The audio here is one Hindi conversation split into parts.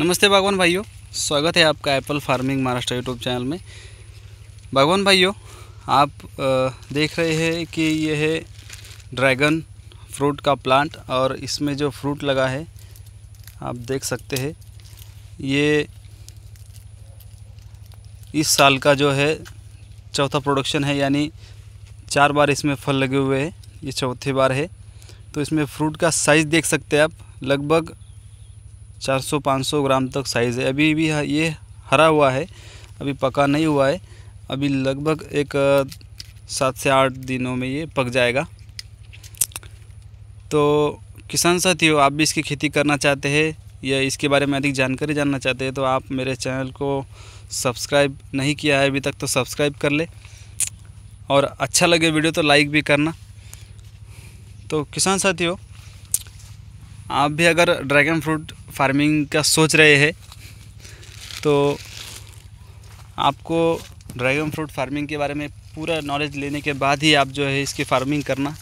नमस्ते भगवान भाइयों स्वागत है आपका apple farming Maharashtra YouTube channel में भगवान भाइयों आप देख रहे हैं कि यह है ड्रैगन फ्रूट का प्लांट और इसमें जो फ्रूट लगा है आप देख सकते हैं ये इस साल का जो है चौथा प्रोडक्शन है यानी चार बार इसमें फल लगे हुए हैं ये चौथी बार है तो इसमें फ्रूट का साइज़ देख सकते हैं आप लगभग 400-500 ग्राम तक साइज़ है अभी भी ये हरा हुआ है अभी पका नहीं हुआ है अभी लगभग एक सात से आठ दिनों में ये पक जाएगा तो किसान साथियों आप भी इसकी खेती करना चाहते हैं या इसके बारे में अधिक जानकारी जानना चाहते हैं तो आप मेरे चैनल को सब्सक्राइब नहीं किया है अभी तक तो सब्सक्राइब कर ले और अच्छा लगे वीडियो तो लाइक भी करना तो किसान साथियों आप भी अगर ड्रैगन फ्रूट फार्मिंग का सोच रहे हैं तो आपको ड्रैगन फ्रूट फार्मिंग के बारे में पूरा नॉलेज लेने के बाद ही आप जो है इसकी फार्मिंग करना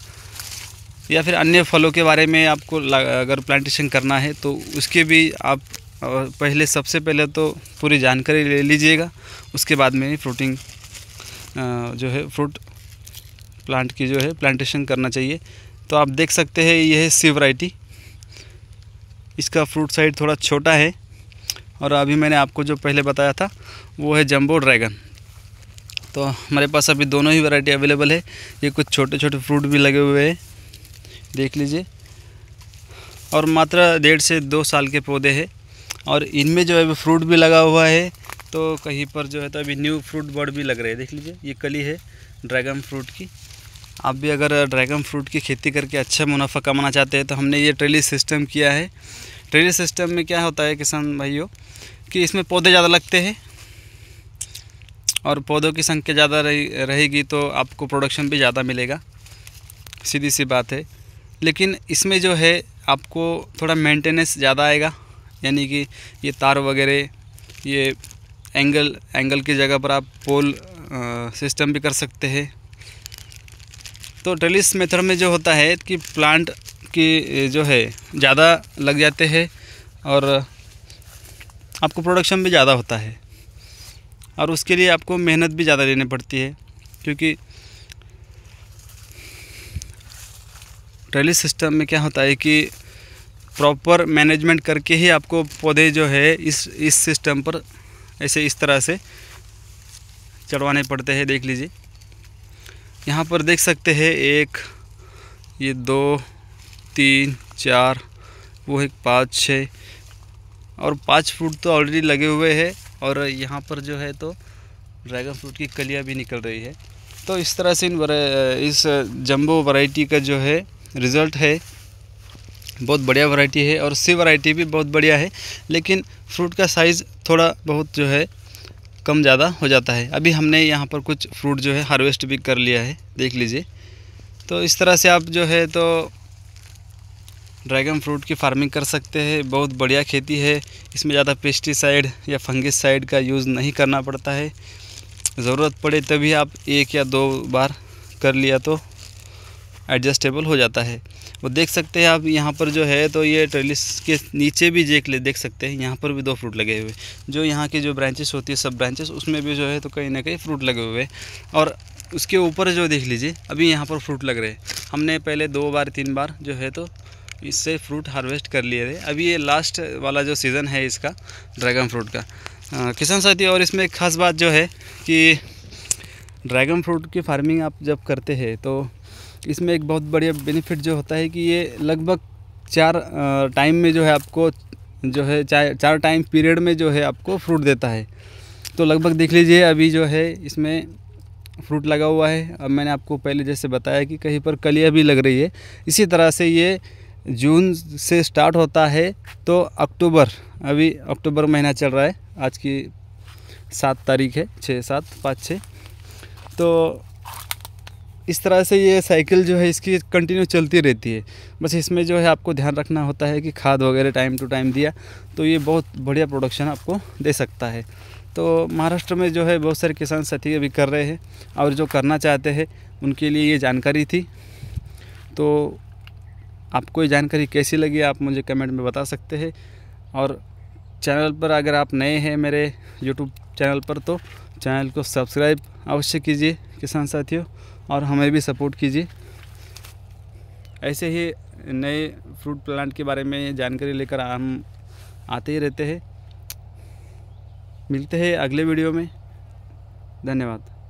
या फिर अन्य फलों के बारे में आपको अगर प्लांटेशन करना है तो उसके भी आप पहले सबसे पहले तो पूरी जानकारी ले लीजिएगा उसके बाद में ही फ्रूटिंग जो है फ्रूट प्लांट की जो है प्लांटेशन करना चाहिए तो आप देख सकते हैं यह है सी वराइटी इसका फ्रूट साइड थोड़ा छोटा है और अभी मैंने आपको जो पहले बताया था वो है जम्बो ड्रैगन तो हमारे पास अभी दोनों ही वैरायटी अवेलेबल है ये कुछ छोटे छोटे फ्रूट भी लगे हुए हैं देख लीजिए और मात्र डेढ़ से दो साल के पौधे हैं और इनमें जो है फ्रूट भी लगा हुआ है तो कहीं पर जो है तो अभी न्यू फ्रूट बर्ड भी लग रहे हैं देख लीजिए ये कली है ड्रैगन फ्रूट की आप भी अगर ड्रैगन फ्रूट की खेती करके अच्छा मुनाफा कमाना चाहते हैं तो हमने ये ट्रेली सिस्टम किया है ट्रेली सिस्टम में क्या होता है किसान भाइयों कि इसमें पौधे ज़्यादा लगते हैं और पौधों की संख्या ज़्यादा रहेगी तो आपको प्रोडक्शन भी ज़्यादा मिलेगा सीधी सी बात है लेकिन इसमें जो है आपको थोड़ा मेंटेनेंस ज़्यादा आएगा यानी कि ये तार वगैरह ये एंगल एंगल की जगह पर आप पोल आ, सिस्टम भी कर सकते हैं तो ट्रेलिस मेथड में जो होता है कि प्लांट की जो है ज़्यादा लग जाते हैं और आपको प्रोडक्शन भी ज़्यादा होता है और उसके लिए आपको मेहनत भी ज़्यादा लेनी पड़ती है क्योंकि ट्रेलिस सिस्टम में क्या होता है कि प्रॉपर मैनेजमेंट करके ही आपको पौधे जो है इस इस सिस्टम पर ऐसे इस तरह से चढ़वाने पड़ते हैं देख लीजिए यहाँ पर देख सकते हैं एक ये दो तीन चार वो एक पाँच छः और पाँच फ्रूट तो ऑलरेडी लगे हुए हैं और यहाँ पर जो है तो ड्रैगन फ्रूट की कलियाँ भी निकल रही है तो इस तरह से इन इस जंबो वैरायटी का जो है रिज़ल्ट है बहुत बढ़िया वैरायटी है और सी वैरायटी भी बहुत बढ़िया है लेकिन फ्रूट का साइज़ थोड़ा बहुत जो है कम ज़्यादा हो जाता है अभी हमने यहाँ पर कुछ फ्रूट जो है हार्वेस्ट भी कर लिया है देख लीजिए तो इस तरह से आप जो है तो ड्रैगन फ्रूट की फार्मिंग कर सकते हैं बहुत बढ़िया खेती है इसमें ज़्यादा पेस्टिसाइड या फंगिसाइड का यूज़ नहीं करना पड़ता है ज़रूरत पड़े तभी आप एक या दो बार कर लिया तो एडजस्टेबल हो जाता है वो देख सकते हैं आप यहाँ पर जो है तो ये ट्रेलिस के नीचे भी देख ले देख सकते हैं यहाँ पर भी दो फ्रूट लगे हुए जो यहाँ के जो ब्रांचेस होती है सब ब्रांचेस उसमें भी जो है तो कहीं ना कहीं फ्रूट लगे हुए और उसके ऊपर जो देख लीजिए अभी यहाँ पर फ्रूट लग रहे हैं हमने पहले दो बार तीन बार जो है तो इससे फ्रूट हार्वेस्ट कर लिए थे अभी ये लास्ट वाला जो सीज़न है इसका ड्रैगन फ्रूट का किसान साथी और इसमें एक ख़ास बात जो है कि ड्रैगन फ्रूट की फार्मिंग आप जब करते हैं तो इसमें एक बहुत बढ़िया बेनिफिट जो होता है कि ये लगभग चार टाइम में जो है आपको जो है चार चार टाइम पीरियड में जो है आपको फ्रूट देता है तो लगभग देख लीजिए अभी जो है इसमें फ्रूट लगा हुआ है अब मैंने आपको पहले जैसे बताया कि कहीं पर कलिया भी लग रही है इसी तरह से ये जून से स्टार्ट होता है तो अक्टूबर अभी अक्टूबर महीना चल रहा है आज की सात तारीख है छः सात पाँच छः तो इस तरह से ये साइकिल जो है इसकी कंटिन्यू चलती रहती है बस इसमें जो है आपको ध्यान रखना होता है कि खाद वगैरह टाइम टू टाइम दिया तो ये बहुत बढ़िया प्रोडक्शन आपको दे सकता है तो महाराष्ट्र में जो है बहुत सारे किसान साथी अभी कर रहे हैं और जो करना चाहते हैं उनके लिए ये जानकारी थी तो आपको ये जानकारी कैसी लगी आप मुझे कमेंट में बता सकते हैं और चैनल पर अगर आप नए हैं मेरे यूट्यूब चैनल पर तो चैनल को सब्सक्राइब अवश्य कीजिए किसान साथियों और हमें भी सपोर्ट कीजिए ऐसे ही नए फ्रूट प्लांट के बारे में जानकारी लेकर हम आते ही रहते हैं मिलते हैं अगले वीडियो में धन्यवाद